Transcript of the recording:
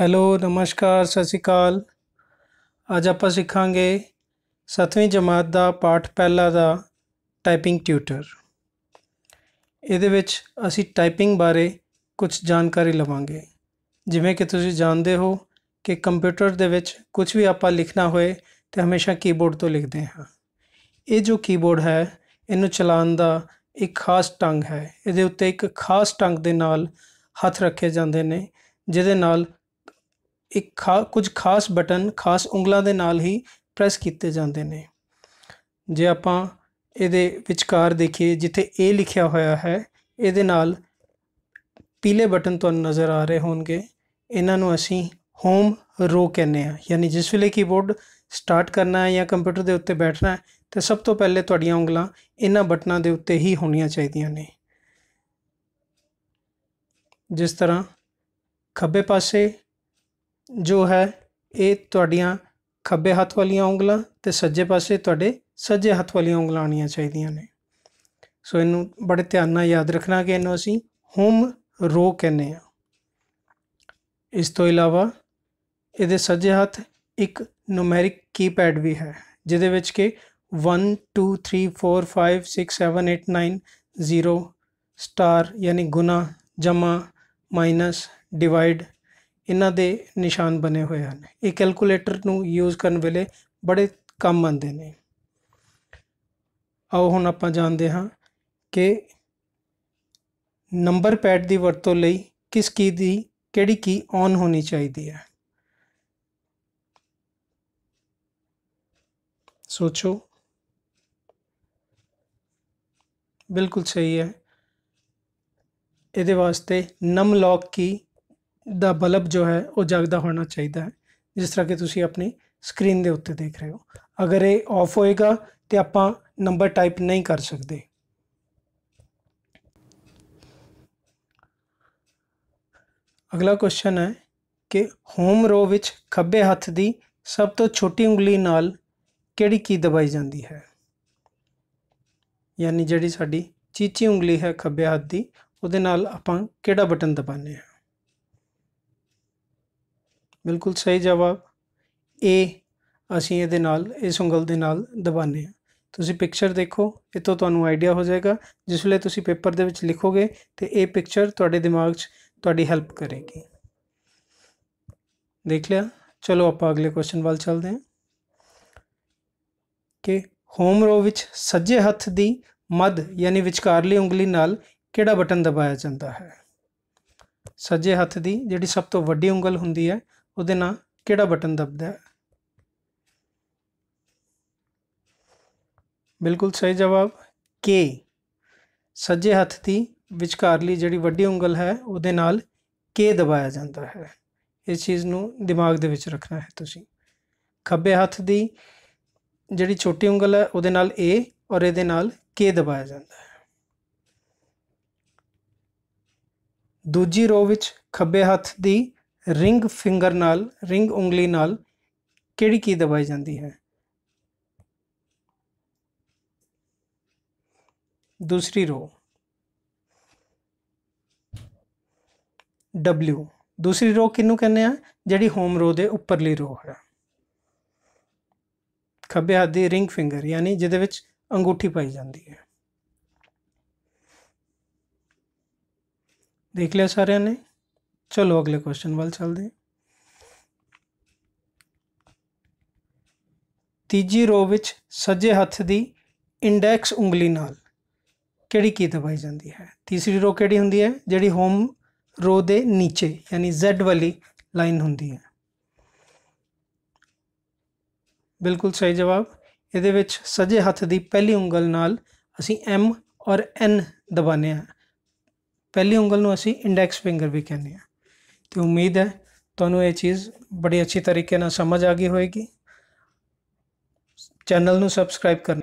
hello ਨਮਸਕਾਰ ਸਤਿ ਸ਼੍ਰੀ ਅਕਾਲ ਅੱਜ ਆਪਾਂ ਸਿੱਖਾਂਗੇ 7ਵੀਂ ਜਮਾਤ ਦਾ ਪਾਠ ਪਹਿਲਾ ਦਾ ਟਾਈਪਿੰਗ ਟਿਊਟਰ ਇਹਦੇ ਵਿੱਚ ਅਸੀਂ ਟਾਈਪਿੰਗ ਬਾਰੇ ਕੁਝ ਜਾਣਕਾਰੀ ਲਵਾਂਗੇ ਜਿਵੇਂ ਕਿ ਤੁਸੀਂ ਜਾਣਦੇ ਹੋ ਕਿ ਕੰਪਿਊਟਰ ਦੇ ਵਿੱਚ ਕੁਝ ਵੀ ਆਪਾਂ ਲਿਖਣਾ ਹੋਏ ਤੇ ਹਮੇਸ਼ਾ ਕੀਬੋਰਡ ਤੋਂ ਲਿਖਦੇ ਹਾਂ ਇਹ ਜੋ ਕੀਬੋਰਡ ਹੈ ਇਹਨੂੰ ਚਲਾਉਣ ਦਾ ਇੱਕ ਖਾਸ ਢੰਗ ਹੈ ਇਹਦੇ ਉੱਤੇ ਇੱਕ ਖਾਸ ਢੰਗ ਦੇ ਨਾਲ ਹੱਥ ਰੱਖੇ ਜਾਂਦੇ ਨੇ ਜਿਹਦੇ ਨਾਲ ਇੱਕ ਕੁਝ ਖਾਸ ਬਟਨ ਖਾਸ ਉਂਗਲਾਂ ਦੇ ਨਾਲ ਹੀ ਪ੍ਰੈਸ ਕੀਤੇ ਜਾਂਦੇ ਨੇ ਜੇ ਆਪਾਂ ਇਹਦੇ ਵਿਚਕਾਰ ਦੇਖੀਏ ਜਿੱਥੇ A ਲਿਖਿਆ ਹੋਇਆ ਹੈ ਇਹਦੇ ਨਾਲ ਪੀਲੇ ਬਟਨ ਤੁਹਾਨੂੰ ਨਜ਼ਰ ਆ ਰਹੇ ਹੋਣਗੇ ਇਹਨਾਂ ਨੂੰ ਅਸੀਂ ਹੋਮ ਰੋ ਕਹਿੰਦੇ ਆ ਯਾਨੀ ਜਿਸ ਵੇਲੇ ਕੀਬੋਰਡ ਸਟਾਰਟ ਕਰਨਾ ਹੈ ਜਾਂ ਕੰਪਿਊਟਰ ਦੇ ਉੱਤੇ ਬੈਠਣਾ ਹੈ ਤੇ ਸਭ ਤੋਂ ਪਹਿਲੇ ਤੁਹਾਡੀਆਂ ਉਂਗਲਾਂ ਇਹਨਾਂ ਬਟਨਾਂ ਦੇ ਉੱਤੇ ਹੀ ਹੋਣੀਆਂ ਚਾਹੀਦੀਆਂ ਨੇ ਜਿਸ ਤਰ੍ਹਾਂ ਖੱਬੇ ਪਾਸੇ ਜੋ ਹੈ ਇਹ ਤੁਹਾਡੀਆਂ ਖੱਬੇ ਹੱਥ ਵਾਲੀਆਂ ਉਂਗਲਾਂ ਤੇ ਸੱਜੇ ਪਾਸੇ ਤੁਹਾਡੇ ਸੱਜੇ ਹੱਥ ਵਾਲੀਆਂ ਉਂਗਲਾਂ ਆਣੀਆਂ ਚਾਹੀਦੀਆਂ ਨੇ ਸੋ ਇਹਨੂੰ ਬੜੇ ਧਿਆਨ ਨਾਲ ਯਾਦ ਰੱਖਣਾ ਕਿ ਇਹਨੂੰ ਅਸੀਂ ਹੋਮ ਰੋ ਕਹਿੰਦੇ ਆ ਇਸ ਤੋਂ ਇਲਾਵਾ ਇਹਦੇ ਸੱਜੇ ਹੱਥ ਇੱਕ ਨੂਮੈਰਿਕ ਕੀਪੈਡ ਵੀ ਹੈ ਜਿਹਦੇ ਵਿੱਚ ਕਿ 1 2 3 4 5 6 7 8 9 0 ਸਟਾਰ ਯਾਨੀ ਗੁਣਾ ਜਮਾ ਮਾਈਨਸ ਡਿਵਾਈਡ ਇਹਨਾਂ ਦੇ ਨਿਸ਼ਾਨ ਬਣੇ ਹੋਏ ਹਨ ਇਹ ਕੈਲਕੂਲੇਟਰ ਨੂੰ ਯੂਜ਼ ਕਰਨ ਵੇਲੇ ਬੜੇ ਕੰਮ ਆਉਂਦੇ ਨੇ ਆਓ ਹੁਣ ਆਪਾਂ ਜਾਣਦੇ ਹਾਂ ਕਿ ਨੰਬਰ ਪੈਡ ਦੀ ਵਰਤੋਂ ਲਈ ਕਿਸ ਕੀ ਦੀ ਕਿਹੜੀ ਕੀ ਔਨ ਹੋਣੀ ਚਾਹੀਦੀ ਹੈ ਸੋਚੋ ਬਿਲਕੁਲ ਸਹੀ ਹੈ ਇਹਦੇ ਵਾਸਤੇ ਨਮ ਲੌਕ ਕੀ ਦਾ ਬਲਬ ਜੋ ਹੈ ਉਹ ਜਗਦਾ ਹੋਣਾ ਚਾਹੀਦਾ ਹੈ ਜਿਸ ਤਰ੍ਹਾਂ ਕਿ ਤੁਸੀਂ ਆਪਣੀ ਸਕਰੀਨ ਦੇ ਉੱਤੇ ਦੇਖ ਰਹੇ ਹੋ ਅਗਰ ਇਹ ਆਫ ਹੋਏਗਾ ਤੇ ਆਪਾਂ ਨੰਬਰ ਟਾਈਪ ਨਹੀਂ ਕਰ ਸਕਦੇ ਅਗਲਾ ਕੁਐਸਚਨ ਹੈ ਕਿ ਹੋਮ ਰੋ ਵਿੱਚ ਖੱਬੇ ਹੱਥ ਦੀ ਸਭ ਤੋਂ ਛੋਟੀ ਉਂਗਲੀ ਨਾਲ ਕਿਹੜੀ ਕੀ ਦਬਾਈ ਜਾਂਦੀ ਹੈ ਯਾਨੀ ਜਿਹੜੀ ਸਾਡੀ ਚੀਚੀ ਉਂਗਲੀ ਹੈ ਖੱਬੇ ਹੱਥ ਦੀ ਉਹਦੇ ਨਾਲ ਆਪਾਂ ਕਿਹੜਾ ਬਟਨ ਦਬਾਉਂਦੇ ਹਾਂ ਬਿਲਕੁਲ ਸਹੀ ਜਵਾਬ ਏ ਅਸੀਂ ਇਹਦੇ ਨਾਲ ਇਸ ਉਂਗਲ ਦੇ ਨਾਲ ਦਬਾਨੇ ਆ ਤੁਸੀਂ ਪਿਕਚਰ ਦੇਖੋ ਇਤੋਂ ਤੁਹਾਨੂੰ ਆਈਡੀਆ ਹੋ ਜਾਏਗਾ ਜਿਸ ਵੇਲੇ ਤੁਸੀਂ ਪੇਪਰ ਦੇ ਵਿੱਚ ਲਿਖੋਗੇ ਤੇ ਇਹ ਪਿਕਚਰ ਤੁਹਾਡੇ ਦਿਮਾਗ 'ਚ ਤੁਹਾਡੀ ਹੈਲਪ ਕਰੇਗੀ ਦੇਖ ਲਿਆ ਚਲੋ ਆਪਾਂ ਅਗਲੇ ਕੁਐਸਚਨ ਵੱਲ ਚੱਲਦੇ ਹਾਂ ਕਿ ਹੋਮ ਰੋ ਵਿੱਚ ਸੱਜੇ ਹੱਥ ਦੀ ਮੱਧ ਯਾਨੀ ਵਿਚਕਾਰਲੀ ਉਂਗਲੀ ਨਾਲ ਕਿਹੜਾ ਬਟਨ ਦਬਾਇਆ ਜਾਂਦਾ ਹੈ ਸੱਜੇ ਹੱਥ ਦੀ ਜਿਹੜੀ ਸਭ ਤੋਂ ਵੱਡੀ ਉਂਗਲ ਹੁੰਦੀ ਹੈ ਉਹਦੇ ਨਾਲ ਕਿਹੜਾ ਬਟਨ ਦਬਦਾ ਹੈ ਬਿਲਕੁਲ ਸਹੀ ਜਵਾਬ ਕੇ ਸੱਜੇ ਹੱਥ ਦੀ ਵਿਚਕਾਰਲੀ ਜਿਹੜੀ ਵੱਡੀ ਉਂਗਲ ਹੈ ਉਹਦੇ ਨਾਲ ਕੇ ਦਬਾਇਆ ਜਾਂਦਾ ਹੈ ਇਸ ਚੀਜ਼ ਨੂੰ ਦਿਮਾਗ ਦੇ ਵਿੱਚ ਰੱਖਣਾ ਹੈ ਤੁਸੀਂ ਖੱਬੇ ਹੱਥ ਦੀ ਜਿਹੜੀ ਛੋਟੀ ਉਂਗਲ ਹੈ ਉਹਦੇ ਨਾਲ ਏ ਔਰ ਇਹਦੇ ਨਾਲ ਕੇ ਦਬਾਇਆ ਜਾਂਦਾ ਹੈ ਦੂਜੀ ਰੋ ਵਿੱਚ ਖੱਬੇ ਹੱਥ ਦੀ ਰਿੰਗ ਫਿੰਗਰ ਨਾਲ ਰਿੰਗ ਉਂਗਲੀ ਨਾਲ ਕਿਹੜੀ ਕੀ ਦਬਾਈ ਜਾਂਦੀ ਹੈ ਦੂਸਰੀ ਰੋ W ਦੂਸਰੀ ਰੋ ਕਿਹਨੂੰ ਕਹਿੰਦੇ ਆ ਜਿਹੜੀ ਹੋਮ ਰੋ ਦੇ ਉੱਪਰਲੀ ਰੋ ਹੈ ਖੱਬੇ ਹੱਥ ਦੀ ਰਿੰਗ ਫਿੰਗਰ ਯਾਨੀ ਜਿਹਦੇ ਵਿੱਚ ਅੰਗੂਠੀ ਪਾਈ ਜਾਂਦੀ ਹੈ ਦੇਖ ਲਿਆ ਸਾਰਿਆਂ ਨੇ ਚਲੋ ਅਗਲੇ ਕੁਐਸਚਨ ਵੱਲ ਚੱਲਦੇ ਤੀਜੀ ਰੋ ਵਿੱਚ ਸੱਜੇ ਹੱਥ ਦੀ ਇੰਡੈਕਸ ਉਂਗਲੀ ਨਾਲ ਕਿਹੜੀ ਕੀ ਦਬਾਈ ਜਾਂਦੀ ਹੈ ਤੀਸਰੀ ਰੋ ਕਿਹੜੀ ਹੁੰਦੀ ਹੈ ਜਿਹੜੀ ਹੋਮ ਰੋ ਦੇ ਨੀਚੇ ਯਾਨੀ Z ਵਾਲੀ ਲਾਈਨ ਹੁੰਦੀ ਹੈ ਬਿਲਕੁਲ ਸਹੀ ਜਵਾਬ ਇਹਦੇ ਵਿੱਚ ਸੱਜੇ ਹੱਥ ਦੀ ਪਹਿਲੀ ਉਂਗਲ ਨਾਲ ਅਸੀਂ M ਔਰ N ਦਬਾਨੇ ਆ ਪਹਿਲੀ ਉਂਗਲ ਨੂੰ ਅਸੀਂ ਇੰਡੈਕਸ ਫਿੰਗਰ ਵੀ ਕਹਿੰਦੇ ਆ ਤੇ ਉਮੀਦ ਹੈ ਤੁਹਾਨੂੰ ਇਹ ਚੀਜ਼ ਬੜੀ ਅੱਛੀ ਤਰੀਕੇ ਨਾਲ ਸਮਝ ਆ ਗਈ ਹੋਵੇਗੀ ਚੈਨਲ ਨੂੰ ਸਬਸਕ੍ਰਾਈਬ ਕਰਨਾ